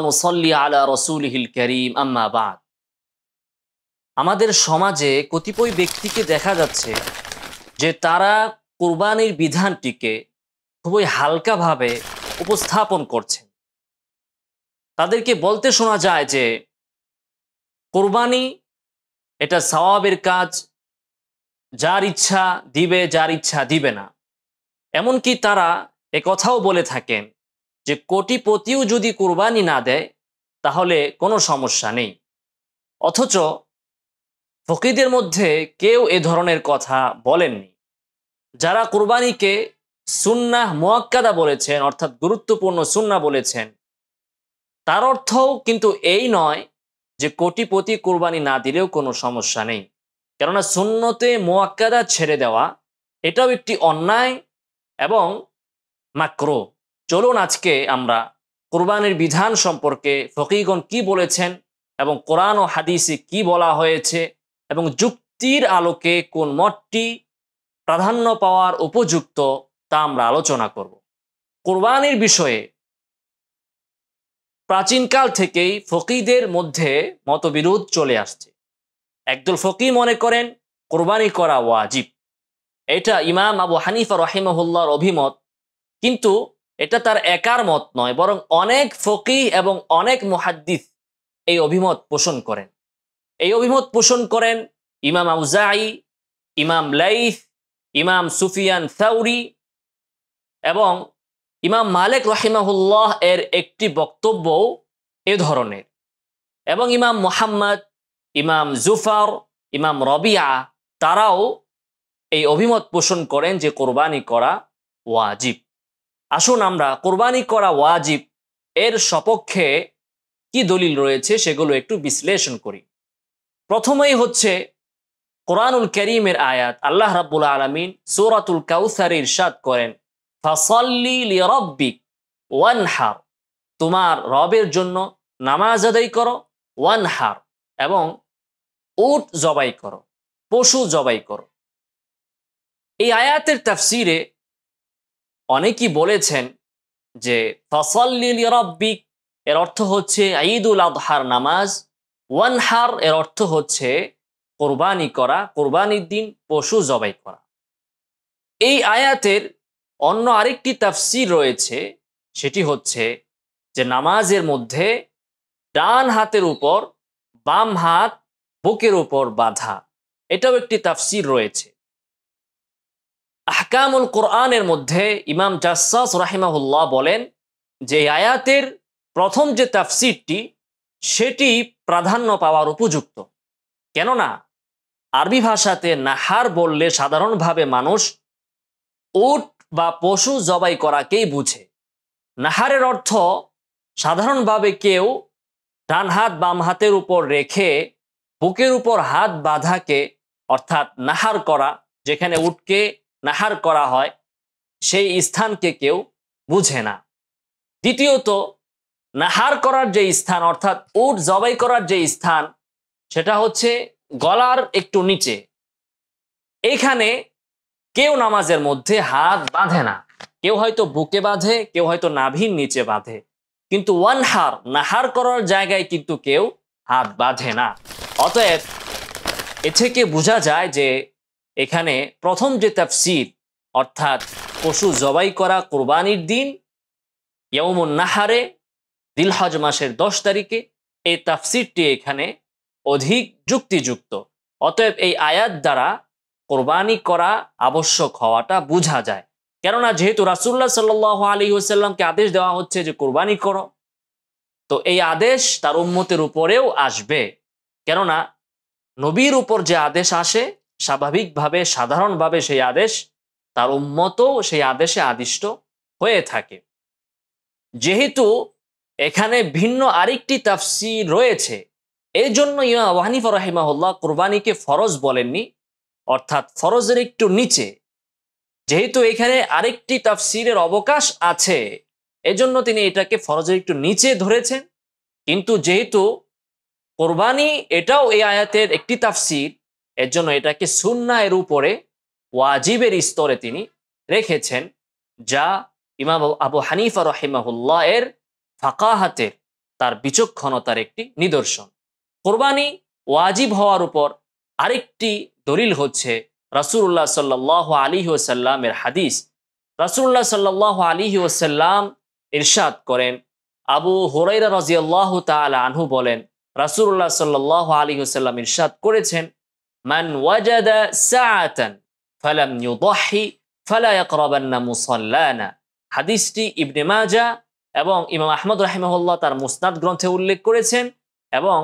অনুসল্লি আলা আমাদের সমাজে কতিপয় ব্যক্তিকে দেখা যাচ্ছে যে তারা কোরবানির বিধানটিকে খুবই হালকাভাবে উপস্থাপন করছেন তাদেরকে বলতে শোনা যায় যে কোরবানি এটা সওয়াবের কাজ যার ইচ্ছা দিবে যার ইচ্ছা দিবে না এমনকি তারা কথাও বলে থাকেন যে কোটিপতিও যদি কোরবানি না দেয় তাহলে কোনো সমস্যা নেই অথচ ফকিদের মধ্যে কেউ এ ধরনের কথা বলেননি যারা কোরবানিকে সুন্না মোয়াক্কাদা বলেছেন অর্থাৎ গুরুত্বপূর্ণ সুন্না বলেছেন তার অর্থও কিন্তু এই নয় যে কোটিপতি কোরবানি না দিলেও কোনো সমস্যা নেই কেননা সুন্নতে মোয়াক্কাদা ছেড়ে দেওয়া এটাও একটি অন্যায় এবং মাক্রো চলুন আজকে আমরা কোরবানির বিধান সম্পর্কে ফকিগণ কি বলেছেন এবং কোরআন ও হাদিসে কি বলা হয়েছে এবং যুক্তির আলোকে কোন মতটি প্রাধান্য পাওয়ার উপযুক্ত তা আমরা আলোচনা করব কোরবানির বিষয়ে প্রাচীনকাল থেকেই ফকিদের মধ্যে মতবিরোধ চলে আসছে একদল ফকি মনে করেন কোরবানি করা ওয়াজিব এটা ইমাম আবু হানিফা রহিমহুল্লার অভিমত কিন্তু এটা তার একার মত নয় বরং অনেক ফকি এবং অনেক মুহাদ্দিস এই অভিমত পোষণ করেন এই অভিমত পোষণ করেন ইমাম আউজাই ইমাম লাইফ ইমাম সুফিয়ান সাউরি এবং ইমাম মালিক রহিমাহুল্লাহ এর একটি বক্তব্য এ ধরনের এবং ইমাম মোহাম্মদ ইমাম জুফার ইমাম রবিয়া তারাও এই অভিমত পোষণ করেন যে কোরবানি করা ওয়াজিব আসুন আমরা কোরবানি করা ওয়াজিব এর সপক্ষে কি দলিল রয়েছে সেগুলো একটু বিশ্লেষণ করি প্রথমেই হচ্ছে কোরআনুল করিমের আয়াত আল্লাহ রাব্বুল আলমিন সৌরাতুল কাউসার ইরশাদ করেন ফাসল্লি লিরব্বিক ওয়ানহার তোমার রবের জন্য নামাজ আদায় করো ওয়ানহার এবং উট জবাই করো পশু জবাই করো এই আয়াতের তাফসিরে অনেকেই বলেছেন যে ফসল্লিল রব্বিক এর অর্থ হচ্ছে ঈদুল আদহার নামাজ ওয়ানহার এর অর্থ হচ্ছে কোরবানি করা কোরবানির দিন পশু জবাই করা এই আয়াতের অন্য আরেকটি তাফসির রয়েছে সেটি হচ্ছে যে নামাজের মধ্যে ডান হাতের উপর বাম হাত বুকের উপর বাধা এটাও একটি তাফসির রয়েছে আহকামুল কোরআনের মধ্যে ইমাম জাসাস রাহিমাহুল্লাহ বলেন যে আয়াতের প্রথম যে তাফসিরটি সেটি প্রাধান্য পাওয়ার উপযুক্ত কেননা আরবি ভাষাতে নাহার বললে সাধারণভাবে মানুষ উট বা পশু জবাই করাকেই বুঝে নাহারের অর্থ সাধারণভাবে কেউ ডান হাত বাম হাতের উপর রেখে বুকের উপর হাত বাঁধাকে অর্থাৎ নাহার করা যেখানে উটকে নাহার করা হয় সেই স্থানকে কেউ বুঝে না দ্বিতীয়ত নাহার করার যে স্থান অর্থাৎ উট জবাই করার যে স্থান সেটা হচ্ছে গলার একটু নিচে এখানে কেউ নামাজের মধ্যে হাত বাঁধে না কেউ হয়তো বুকে বাঁধে কেউ হয়তো নাভির নিচে বাঁধে কিন্তু ওয়ানহার নাহার করার জায়গায় কিন্তু কেউ হাত বাঁধে না অতএব এ থেকে বোঝা যায় যে এখানে প্রথম যে তাফসির অর্থাৎ পশু জবাই করা কোরবানির দিন ইয়মুন নাহারে দিলহাজ মাসের দশ তারিখে এই তাফসিরটি এখানে অধিক যুক্তিযুক্ত অতএব এই আয়াত দ্বারা কোরবানি করা আবশ্যক হওয়াটা বোঝা যায় কেননা যেহেতু রাসুল্লাহ সাল্ল আলী হুসাল্লামকে আদেশ দেওয়া হচ্ছে যে কোরবানি করো তো এই আদেশ তার উন্মতের উপরেও আসবে কেননা নবীর উপর যে আদেশ আসে স্বাভাবিকভাবে সাধারণভাবে সেই আদেশ তার উন্মতও সেই আদেশে আদিষ্ট হয়ে থাকে যেহেতু এখানে ভিন্ন আরেকটি তাফসি রয়েছে এই জন্য ইমা ওয়ানিফ রহিমাহুল্লাহ কোরবানিকে ফরজ বলেননি অর্থাৎ ফরজের একটু নিচে যেহেতু এখানে আরেকটি তাফসিরের অবকাশ আছে এজন্য তিনি এটাকে ফরজের একটু নিচে ধরেছেন কিন্তু যেহেতু কোরবানি এটাও এই আয়াতের একটি তাফসির এর জন্য এটাকে সুন্নায়ের উপরে ওয়াজিবের স্তরে তিনি রেখেছেন যা ইমাম আবু হানিফা রহিমাহুল্লাহ এর ফাঁকাহাতের তার বিচক্ষণতার একটি নিদর্শন কোরবানি ওয়াজিব হওয়ার উপর আরেকটি দলিল হচ্ছে রাসুল্লাহ সাল্লাহ আলী ওসাল্লামের হাদিস রাসুল্লাহ সাল্লাহ আলী ওসাল্লাম ইরশাদ করেন আবু হরাইরা রাজিয়াল্লাহ তাল আনহু বলেন রাসুল্লাহ সাল্লাহ আলী ওসাল্লাম ইরশাদ করেছেন মান ওয়াজাদা সাআতান ফালাম ইউদাহি ফালা ইয়াকরাবান্না মুসাল্লানা হাদিসটি ইবনে মাজা এবং ইমাম আহমদ রাহিমাহুল্লাহ তার মুসনাদ গ্রন্থে উল্লেখ করেছেন এবং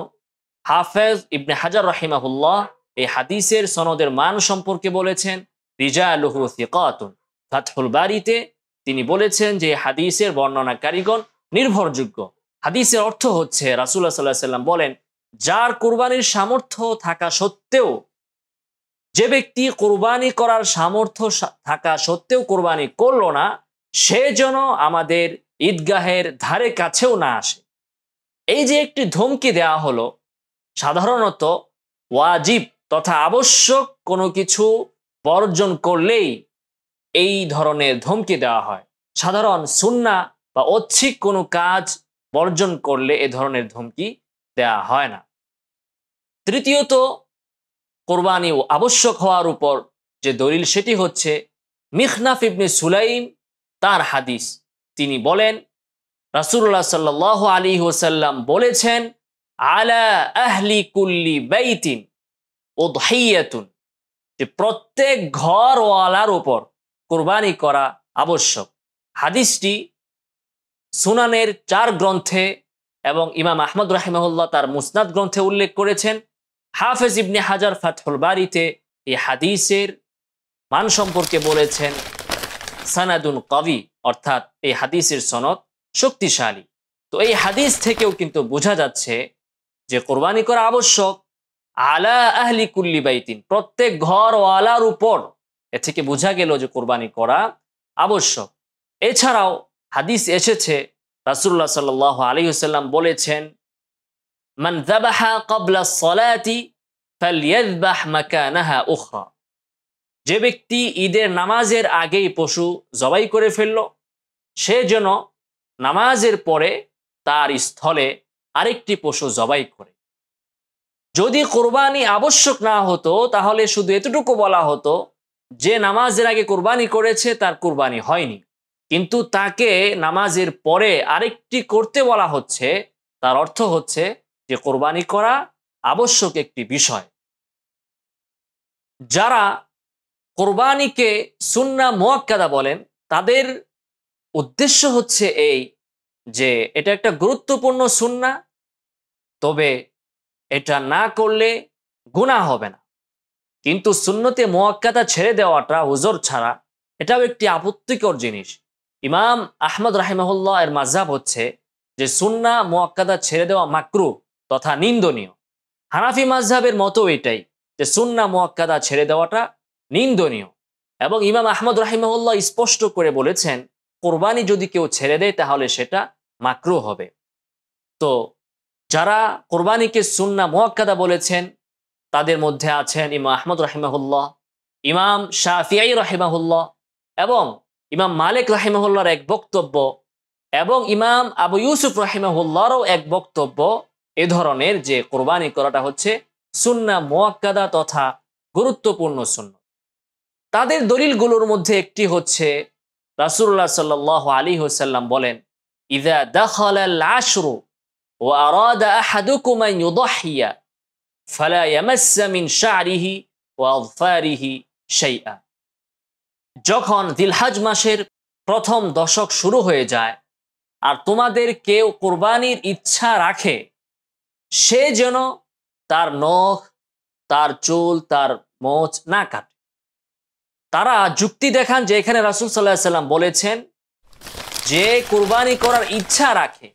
হাফেজ ইবনে হাজার রাহিমাহুল্লাহ এই হাদিসের সনদের মান সম্পর্কে বলেছেন রিজা আলহু সিকাতুন ফাতহুল বাড়িতে তিনি বলেছেন যে হাদিসের বর্ণনাকারীগণ নির্ভরযোগ্য হাদিসের অর্থ হচ্ছে রাসুল্লাহ সাল্লাহ সাল্লাম বলেন যার কোরবানির সামর্থ্য থাকা সত্ত্বেও যে ব্যক্তি কোরবানি করার সামর্থ্য থাকা সত্ত্বেও কোরবানি করল না সে যেন আমাদের ঈদগাহের ধারে কাছেও না আসে এই যে একটি ধমকি দেয়া হলো সাধারণত ওয়াজিব তথা আবশ্যক কোনো কিছু বর্জন করলেই এই ধরনের ধমকি দেওয়া হয় সাধারণ সুন্না বা ঐচ্ছিক কোনো কাজ বর্জন করলে এ ধরনের ধমকি দেয়া হয় না তৃতীয়ত কোরবানি ও আবশ্যক হওয়ার উপর যে দলিল সেটি হচ্ছে মিখনাফ ইবনে সুলাইম তার হাদিস তিনি বলেন রাসুল্লাহ সাল্ল আলী ওসাল্লাম বলেছেন আলা আহলি কুল্লি বাইতিন ও ধাইয়াতুন যে প্রত্যেক ঘরওয়ালার ওপর কোরবানি করা আবশ্যক হাদিসটি সুনানের চার গ্রন্থে এবং ইমাম আহমদ রাহিমহল্লা তার মুসনাদ গ্রন্থে উল্লেখ করেছেন হাফেজ ইবনে হাজার ফাতহুল বাড়িতে এই হাদিসের মান সম্পর্কে বলেছেন সানাদুন কবি অর্থাৎ এই হাদিসের সনদ শক্তিশালী তো এই হাদিস থেকেও কিন্তু বোঝা যাচ্ছে যে কোরবানি করা আবশ্যক আলা আহলি কুল্লি বাইতিন প্রত্যেক ঘরওয়ালার উপর এ থেকে বোঝা গেল যে কোরবানি করা আবশ্যক এছাড়াও হাদিস এসেছে রাসুল্লাহ সাল্লাহ আলী হুসাল্লাম বলেছেন মান জাবাহা কবলা সলাতি ফালিয়াজবাহ মাকানাহা উখরা যে ব্যক্তি ঈদের নামাজের আগেই পশু জবাই করে ফেলল সে যেন নামাজের পরে তার স্থলে আরেকটি পশু জবাই করে যদি কোরবানি আবশ্যক না হতো তাহলে শুধু এতটুকু বলা হতো যে নামাজের আগে কোরবানি করেছে তার কোরবানি হয়নি কিন্তু তাকে নামাজের পরে আরেকটি করতে বলা হচ্ছে তার অর্থ হচ্ছে যে কোরবানি করা আবশ্যক একটি বিষয় যারা কোরবানিকে সুন্না মোয়াক্কাদা বলেন তাদের উদ্দেশ্য হচ্ছে এই যে এটা একটা গুরুত্বপূর্ণ সুন্না তবে এটা না করলে গুণা হবে না কিন্তু সুন্নতে মোয়াক্কাদা ছেড়ে দেওয়াটা হুজোর ছাড়া এটাও একটি আপত্তিকর জিনিস ইমাম আহমদ রাহেমহল্লা এর মাজাব হচ্ছে যে সুন্না মোয়াক্কাদা ছেড়ে দেওয়া মাকরু তথা নিন্দনীয় হানাফি মাজহাবের মতো এটাই যে সুন্না মোয়াক্কাদা ছেড়ে দেওয়াটা নিন্দনীয় এবং ইমাম আহমদ রাহিমহল্লা স্পষ্ট করে বলেছেন কোরবানি যদি কেউ ছেড়ে দেয় তাহলে সেটা মাকরু হবে তো যারা কোরবানিকে সুন্না মোয়াক্কাদা বলেছেন তাদের মধ্যে আছেন ইমাম আহমদ রাহিমাহুল্লাহ ইমাম শাহফিয়াই রাহিমাহুল্লাহ এবং ইমাম মালিক রাহিমহল্লার এক বক্তব্য এবং ইমাম আবু ইউসুফ রাহিমাহুল্লাহরও এক বক্তব্য এ ধরনের যে কোরবানি করাটা হচ্ছে সুন্না মোয়াক্কাদা তথা গুরুত্বপূর্ণ সুন্ন তাদের দলিলগুলোর মধ্যে একটি হচ্ছে রাসুল্লাহ সাল্ল আলী হুসাল্লাম বলেন ইদা ও আরাদ যখন দিলহাজ মাসের প্রথম দশক শুরু হয়ে যায় আর তোমাদের কেউ কোরবানির ইচ্ছা রাখে সে যেন তার নখ তার চুল তার মোচ না কাটে তারা যুক্তি দেখান যে এখানে রাসুল সাল্লাহ সাল্লাম বলেছেন যে কোরবানি করার ইচ্ছা রাখে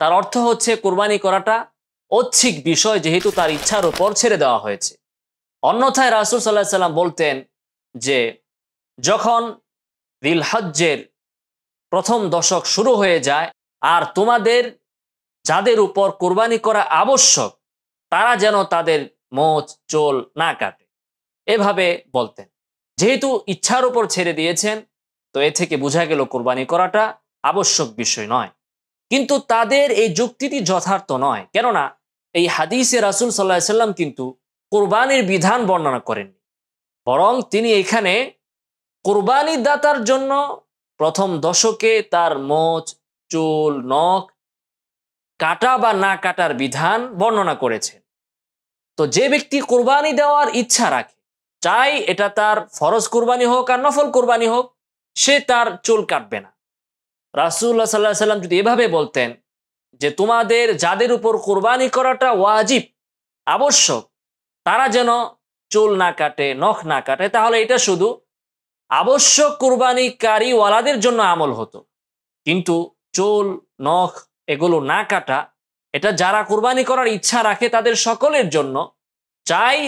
তার অর্থ হচ্ছে কোরবানি করাটা ঐচ্ছিক বিষয় যেহেতু তার ইচ্ছার উপর ছেড়ে দেওয়া হয়েছে অন্যথায় রাসুল সাল্লাহ সাল্লাম বলতেন যে যখন দিলহজ্জের প্রথম দশক শুরু হয়ে যায় আর তোমাদের যাদের উপর কোরবানি করা আবশ্যক তারা যেন তাদের মোচ চোল না কাটে এভাবে বলতেন যেহেতু ইচ্ছার উপর ছেড়ে দিয়েছেন তো এ থেকে বোঝা গেল কোরবানি করাটা আবশ্যক বিষয় নয় কিন্তু তাদের এই যুক্তিটি যথার্থ নয় কেননা এই হাদিসে রাসুল সাল্লাহ সাল্লাম কিন্তু কোরবানির বিধান বর্ণনা করেননি বরং তিনি এখানে কোরবানি দাতার জন্য প্রথম দশকে তার মোচ চুল নখ কাটা বা না কাটার বিধান বর্ণনা করেছেন তো যে ব্যক্তি কোরবানি দেওয়ার ইচ্ছা রাখে চাই এটা তার ফরজ কোরবানি হোক আর নফল কোরবানি হোক সে তার চুল কাটবে না রাসুল্লাহ সাল্লাহ সাল্লাম যদি এভাবে বলতেন যে তোমাদের যাদের উপর কোরবানি করাটা ওয়াজিব আবশ্যক তারা যেন চুল না কাটে নখ না কাটে তাহলে এটা শুধু আবশ্যক কোরবানিকারী ওয়ালাদের জন্য আমল হতো কিন্তু চুল নখ এগুলো না কাটা এটা যারা কোরবানি করার ইচ্ছা রাখে তাদের সকলের জন্য চাই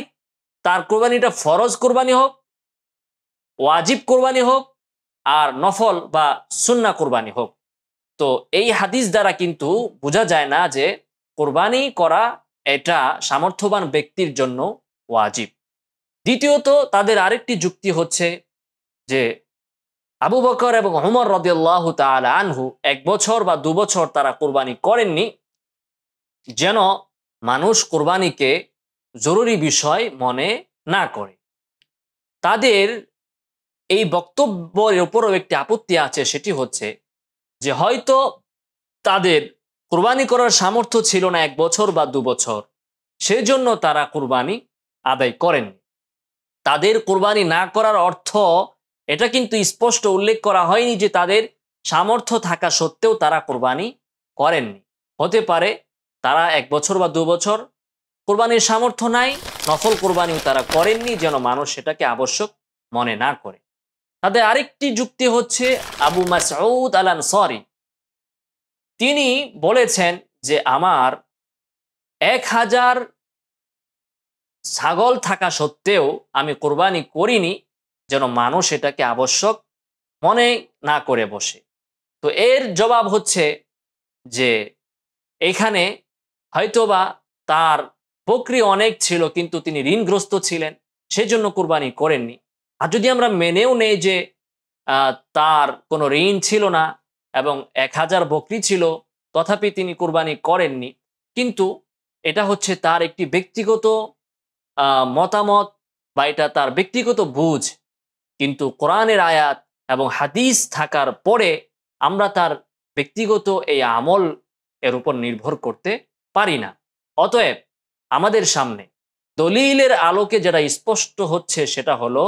তার কোরবানিটা ফরজ কোরবানি হোক ওয়াজিব কোরবানি হোক আর নফল বা সুন্না কোরবানি হোক তো এই হাদিস দ্বারা কিন্তু বোঝা যায় না যে কোরবানি করা এটা সামর্থ্যবান ব্যক্তির জন্য ওয়াজিব দ্বিতীয়ত তাদের আরেকটি যুক্তি হচ্ছে যে আবু বকর এবং হুমর রদিয়াল্লাহ তাল আনহু এক বছর বা দু বছর তারা কোরবানি করেননি যেন মানুষ কোরবানিকে জরুরি বিষয় মনে না করে তাদের এই বক্তব্যের ওপরও একটি আপত্তি আছে সেটি হচ্ছে যে হয়তো তাদের কোরবানি করার সামর্থ্য ছিল না এক বছর বা দু বছর সেজন্য তারা কোরবানি আদায় করেন তাদের কোরবানি না করার অর্থ এটা কিন্তু স্পষ্ট উল্লেখ করা হয়নি যে তাদের সামর্থ্য থাকা সত্ত্বেও তারা কোরবানি করেননি হতে পারে তারা এক বছর বা দু বছর কোরবানির সামর্থ্য নাই নফল কোরবানিও তারা করেননি যেন মানুষ সেটাকে আবশ্যক মনে না করে তাদের আরেকটি যুক্তি হচ্ছে আবু মাসউদ আলান সরি তিনি বলেছেন যে আমার এক হাজার ছাগল থাকা সত্ত্বেও আমি কোরবানি করিনি যেন মানুষ এটাকে আবশ্যক মনে না করে বসে তো এর জবাব হচ্ছে যে এখানে হয়তোবা তার বকরি অনেক ছিল কিন্তু তিনি ঋণগ্রস্ত ছিলেন সেজন্য কোরবানি করেননি আর যদি আমরা মেনেও নেই যে তার কোনো ঋণ ছিল না এবং এক হাজার বকরি ছিল তথাপি তিনি কোরবানি করেননি কিন্তু এটা হচ্ছে তার একটি ব্যক্তিগত মতামত বা এটা তার ব্যক্তিগত বুঝ কিন্তু কোরআনের আয়াত এবং হাদিস থাকার পরে আমরা তার ব্যক্তিগত এই আমল এর উপর নির্ভর করতে পারি না অতএব আমাদের সামনে দলিলের আলোকে যেটা স্পষ্ট হচ্ছে সেটা হলো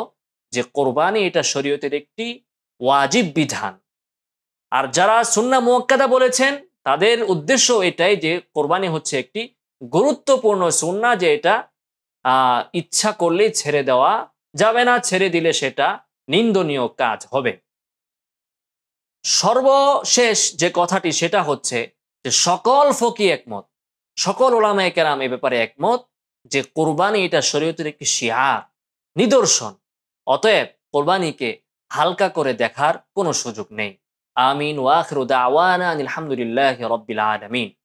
যে কোরবানি এটা শরীয়তের একটি ওয়াজিব বিধান আর যারা সুন্না মোয়াক্কাদা বলেছেন তাদের উদ্দেশ্য এটাই যে কোরবানি হচ্ছে একটি গুরুত্বপূর্ণ সুন্না যে এটা ইচ্ছা করলেই ছেড়ে দেওয়া যাবে না ছেড়ে দিলে সেটা নিন্দনীয় কাজ হবে সর্বশেষ যে কথাটি সেটা হচ্ছে যে সকল ফকি একমত সকল ওলামায় কেরাম এ ব্যাপারে একমত যে কোরবানি এটা শরীয়তের একটি শিয়ার নিদর্শন অতএব কোরবানিকে হালকা করে দেখার কোনো সুযোগ নেই আমিন ওয়াখরুদ আওয়ান আলহামদুলিল্লাহ রব্বিল আলমিন